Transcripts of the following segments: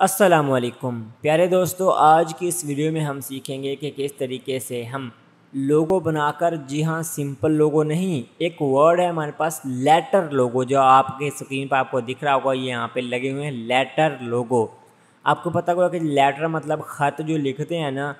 असलकुम प्यारे दोस्तों आज की इस वीडियो में हम सीखेंगे कि किस तरीके से हम लोगो बनाकर जी हाँ सिंपल लोगो नहीं एक वर्ड है हमारे पास लेटर लोगो जो आपके स्क्रीन पर आपको दिख रहा होगा ये यहाँ पे लगे हुए हैं लेटर लोगो आपको पता होगा कि लेटर मतलब ख़त जो लिखते हैं ना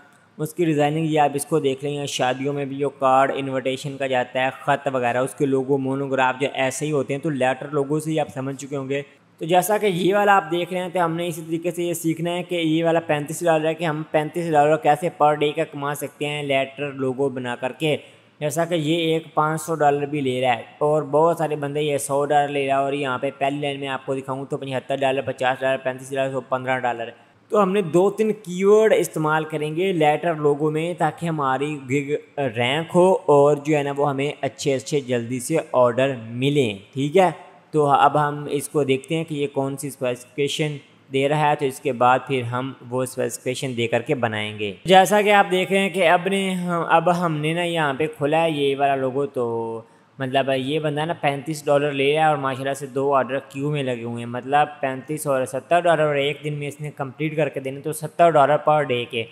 उसकी डिज़ाइनिंग ये आप इसको देख लेंगे शादियों में भी जो कार्ड इनविटेशन का जाता है ख़त वगैरह उसके लोगो मोनोग्राफ जो ऐसे ही होते हैं तो लेटर लोगों से ही आप समझ चुके होंगे तो जैसा कि ये वाला आप देख रहे हैं तो हमने इसी तरीके से ये सीखना है कि ये वाला पैंतीस डॉलर है कि हम पैंतीस डॉलर कैसे पर डे का कमा सकते हैं लेटर लोगो बना करके जैसा कि ये एक पाँच सौ डॉलर भी ले रहा है और बहुत सारे बंदे ये सौ डॉलर ले रहा है और यहाँ पे पहली लाइन में आपको दिखाऊँ तो पचहत्तर डॉलर पचास डॉलर पैंतीस डॉलर सौ पंद्रह डॉलर तो हमने दो तीन कीवर्ड इस्तेमाल करेंगे लेटर लोगों में ताकि हमारी गिग रैंक हो और जो है ना वो हमें अच्छे अच्छे जल्दी से ऑर्डर मिलें ठीक है तो अब हम इसको देखते हैं कि ये कौन सी स्पेसिफिकेशन दे रहा है तो इसके बाद फिर हम वो स्पेसिफिकेशन दे करके बनाएंगे जैसा कि आप देख रहे हैं कि अब ने हम अब हमने ना यहाँ पे खोला है ये वाला लोगों तो मतलब ये बंदा ना पैंतीस डॉलर ले रहा है और माशाल्लाह से दो ऑर्डर क्यू में लगे हुए हैं मतलब पैंतीस और सत्तर डॉलर और एक दिन में इसने कंप्लीट करके देने तो सत्तर डॉलर पर डे के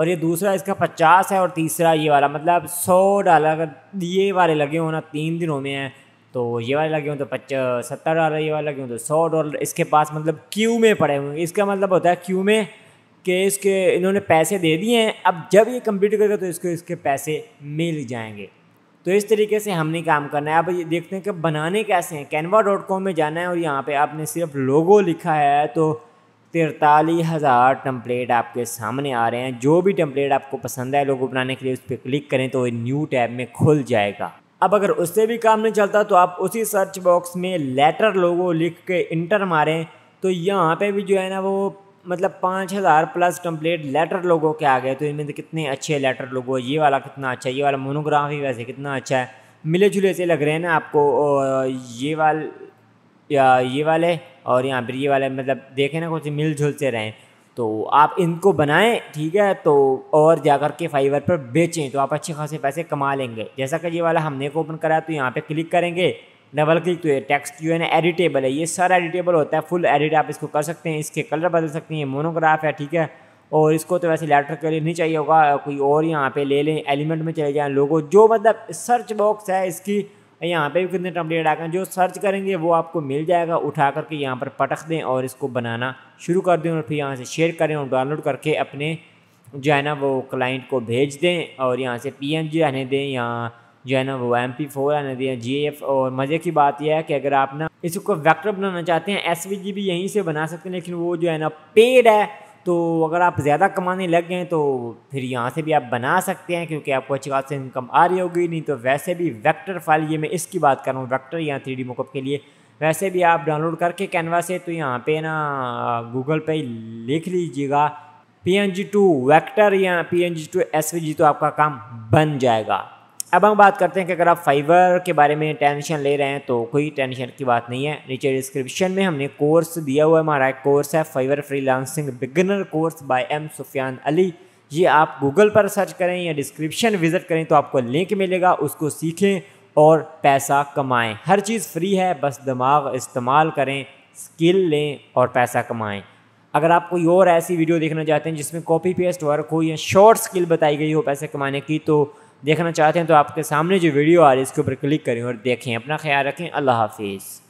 और ये दूसरा इसका पचास है और तीसरा ये वाला मतलब सौ डॉलर ये वाले लगे हो ना तीन दिनों में है तो ये वाला गेहूँ तो पच सत्तर डॉलर ये वाला गेहूँ तो सौ डॉलर इसके पास मतलब क्यू में पड़े हुए इसका मतलब होता है क्यू में कि इसके इन्होंने पैसे दे दिए हैं अब जब ये कंप्लीट करेगा तो इसको इसके पैसे मिल जाएंगे तो इस तरीके से हमने काम करना है अब ये देखते हैं कि बनाने कैसे हैं कैनवा डॉट कॉम में जाना है और यहाँ पे आपने सिर्फ लोगो लिखा है तो तिरतालीस हज़ार टम्पलेट आपके सामने आ रहे हैं जो भी टम्पलेट आपको पसंद है लोगो बनाने के लिए उस पर क्लिक करें तो न्यू टैब में खुल जाएगा अब अगर उससे भी काम नहीं चलता तो आप उसी सर्च बॉक्स में लेटर लोगो लिख के इंटर मारें तो यहाँ पे भी जो है ना वो मतलब पाँच हज़ार प्लस कम्प्लीट लेटर लोगों के आ गए तो इनमें से कितने अच्छे लेटर लोगो ये वाला कितना अच्छा है ये वाला मोनोग्राफी वैसे कितना अच्छा है मिले जुले से लग रहे हैं ना आपको ये वाल या ये वाले और यहाँ पर ये वाले मतलब देखें ना कुछ मिल जुल से रहें तो आप इनको बनाएं ठीक है तो और जा कर के फाइवर पर बेचें तो आप अच्छे खासे पैसे कमा लेंगे जैसा कि ये वाला हमने को ओपन कराया तो यहाँ पे क्लिक करेंगे डबल क्लिक तो ये टेक्स्ट जो है ना एडिटेबल है ये सारा एडिटेबल होता है फुल एडिट आप इसको कर सकते हैं इसके कलर बदल सकते हैं मोनोग्राफ है ठीक है और इसको तो वैसे लेटर के लिए नहीं चाहिए होगा कोई और यहाँ पर ले लें एलिमेंट में चले जाएँ लोगों जो मतलब सर्च बॉक्स है इसकी यहाँ पे भी कितने टम्पलेट आ गए जो सर्च करेंगे वो आपको मिल जाएगा उठा करके यहाँ पर पटक दें और इसको बनाना शुरू कर दें और फिर यहाँ से शेयर करें और डाउनलोड करके अपने जो है ना वो क्लाइंट को भेज दें और यहाँ से पी एन जी आने दें यहाँ जो है ना वो एम पी फोर आने दें जी एफ और मज़े की बात यह है कि अगर आप ना इसको वैक्टर बनाना चाहते हैं एस वी जी भी यहीं से बना सकते हैं लेकिन वो जो है ना पेड है तो अगर आप ज़्यादा कमाने लग गए तो फिर यहाँ से भी आप बना सकते हैं क्योंकि आपको अच्छी से इनकम आ रही होगी नहीं तो वैसे भी वेक्टर फाइल ये मैं इसकी बात कर रहा हूँ वेक्टर यहाँ थ्री डी मोकअप के लिए वैसे भी आप डाउनलोड करके कैनवा से तो यहाँ पे ना गूगल पे लिख लीजिएगा P N G to vector या P N G to S V G तो आपका काम बन जाएगा अब हम बात करते हैं कि अगर आप फाइवर के बारे में टेंशन ले रहे हैं तो कोई टेंशन की बात नहीं है नीचे डिस्क्रिप्शन में हमने कोर्स दिया हुआ है हमारा कोर्स है Fiverr freelancing beginner course by M Sufiyan Ali ये आप गूगल पर सर्च करें या डिस्क्रिप्शन विज़िट करें तो आपको लिंक मिलेगा उसको सीखें और पैसा कमाएँ हर चीज़ फ्री है बस दिमाग इस्तेमाल करें स्किल लें और पैसा कमाएँ अगर आप कोई और ऐसी वीडियो देखना चाहते हैं जिसमें कॉपी पेस्ट वर्क हो या शॉर्ट स्किल बताई गई हो पैसे कमाने की तो देखना चाहते हैं तो आपके सामने जो वीडियो आ रही है इसके ऊपर क्लिक करें और देखें अपना ख्याल रखें अल्लाह हाफिज़